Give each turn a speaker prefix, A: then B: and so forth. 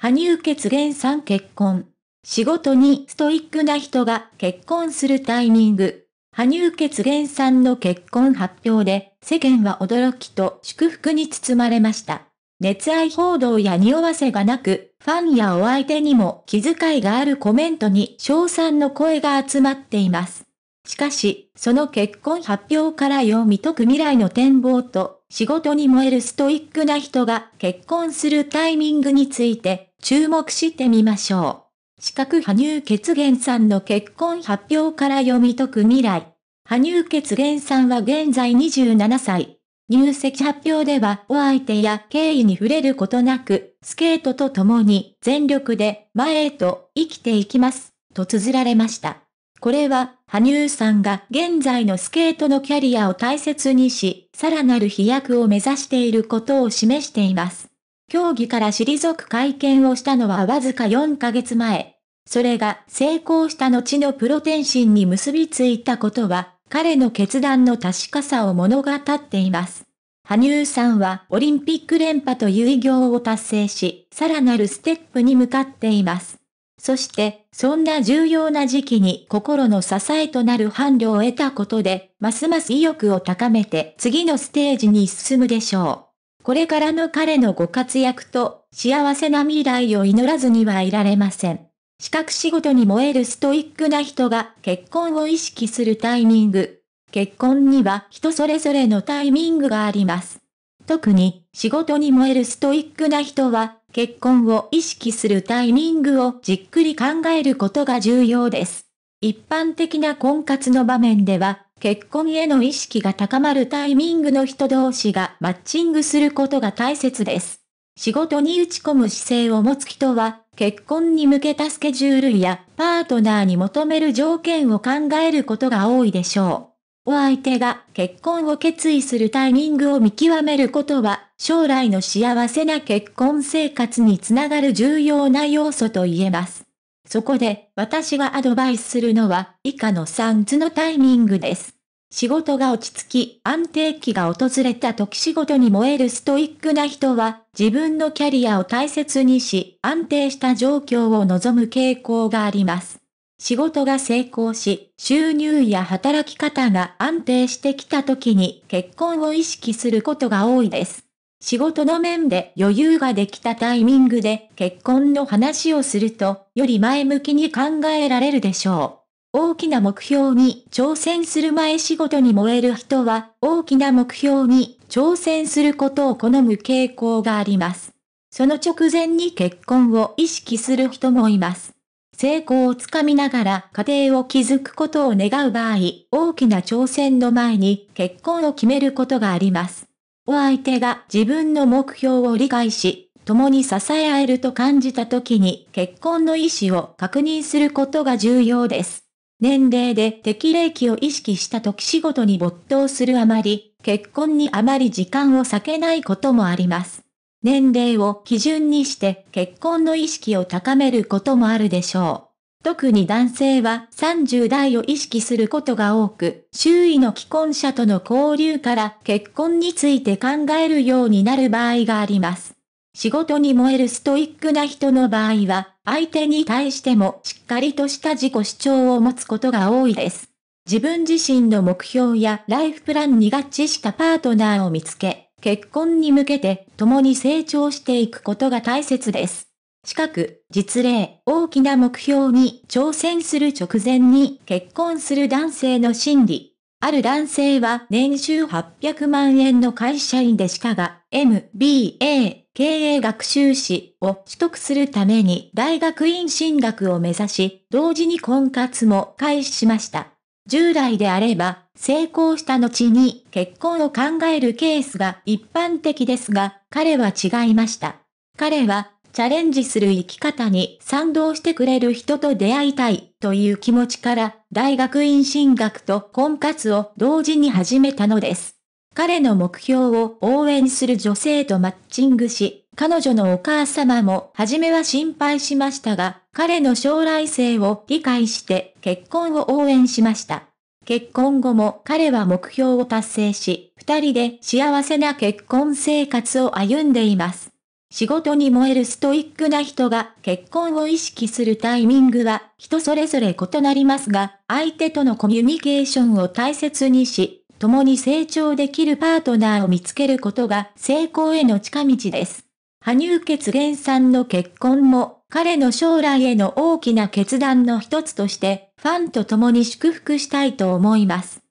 A: 羽生結弦さん結婚。仕事にストイックな人が結婚するタイミング。羽生結弦さんの結婚発表で、世間は驚きと祝福に包まれました。熱愛報道や匂わせがなく、ファンやお相手にも気遣いがあるコメントに賞賛の声が集まっています。しかし、その結婚発表から読み解く未来の展望と仕事に燃えるストイックな人が結婚するタイミングについて注目してみましょう。四角羽生結弦さんの結婚発表から読み解く未来。羽生結弦さんは現在27歳。入籍発表ではお相手や経緯に触れることなく、スケートと共に全力で前へと生きていきます、と綴られました。これは、羽生さんが現在のスケートのキャリアを大切にし、さらなる飛躍を目指していることを示しています。競技から退く会見をしたのはわずか4ヶ月前。それが成功した後のプロ転身に結びついたことは、彼の決断の確かさを物語っています。羽生さんはオリンピック連覇という偉業を達成し、さらなるステップに向かっています。そして、そんな重要な時期に心の支えとなる伴侶を得たことで、ますます意欲を高めて次のステージに進むでしょう。これからの彼のご活躍と、幸せな未来を祈らずにはいられません。資格仕事に燃えるストイックな人が結婚を意識するタイミング。結婚には人それぞれのタイミングがあります。特に仕事に燃えるストイックな人は結婚を意識するタイミングをじっくり考えることが重要です。一般的な婚活の場面では、結婚への意識が高まるタイミングの人同士がマッチングすることが大切です。仕事に打ち込む姿勢を持つ人は、結婚に向けたスケジュールやパートナーに求める条件を考えることが多いでしょう。お相手が結婚を決意するタイミングを見極めることは、将来の幸せな結婚生活につながる重要な要素と言えます。そこで、私がアドバイスするのは、以下の3つのタイミングです。仕事が落ち着き、安定期が訪れた時仕事に燃えるストイックな人は、自分のキャリアを大切にし、安定した状況を望む傾向があります。仕事が成功し、収入や働き方が安定してきた時に結婚を意識することが多いです。仕事の面で余裕ができたタイミングで結婚の話をすると、より前向きに考えられるでしょう。大きな目標に挑戦する前仕事に燃える人は、大きな目標に挑戦することを好む傾向があります。その直前に結婚を意識する人もいます。成功をつかみながら家庭を築くことを願う場合、大きな挑戦の前に結婚を決めることがあります。お相手が自分の目標を理解し、共に支え合えると感じた時に結婚の意思を確認することが重要です。年齢で適齢期を意識した時仕事に没頭するあまり、結婚にあまり時間を割けないこともあります。年齢を基準にして結婚の意識を高めることもあるでしょう。特に男性は30代を意識することが多く、周囲の既婚者との交流から結婚について考えるようになる場合があります。仕事に燃えるストイックな人の場合は、相手に対してもしっかりとした自己主張を持つことが多いです。自分自身の目標やライフプランに合致したパートナーを見つけ、結婚に向けて共に成長していくことが大切です。近く、実例、大きな目標に挑戦する直前に結婚する男性の心理。ある男性は年収800万円の会社員でしかが、MBA、経営学習士を取得するために大学院進学を目指し、同時に婚活も開始しました。従来であれば、成功した後に結婚を考えるケースが一般的ですが、彼は違いました。彼は、チャレンジする生き方に賛同してくれる人と出会いたいという気持ちから、大学院進学と婚活を同時に始めたのです。彼の目標を応援する女性とマッチングし、彼女のお母様も初めは心配しましたが、彼の将来性を理解して結婚を応援しました。結婚後も彼は目標を達成し、二人で幸せな結婚生活を歩んでいます。仕事に燃えるストイックな人が結婚を意識するタイミングは人それぞれ異なりますが、相手とのコミュニケーションを大切にし、共に成長できるパートナーを見つけることが成功への近道です。羽生結弦さんの結婚も彼の将来への大きな決断の一つとしてファンと共に祝福したいと思います。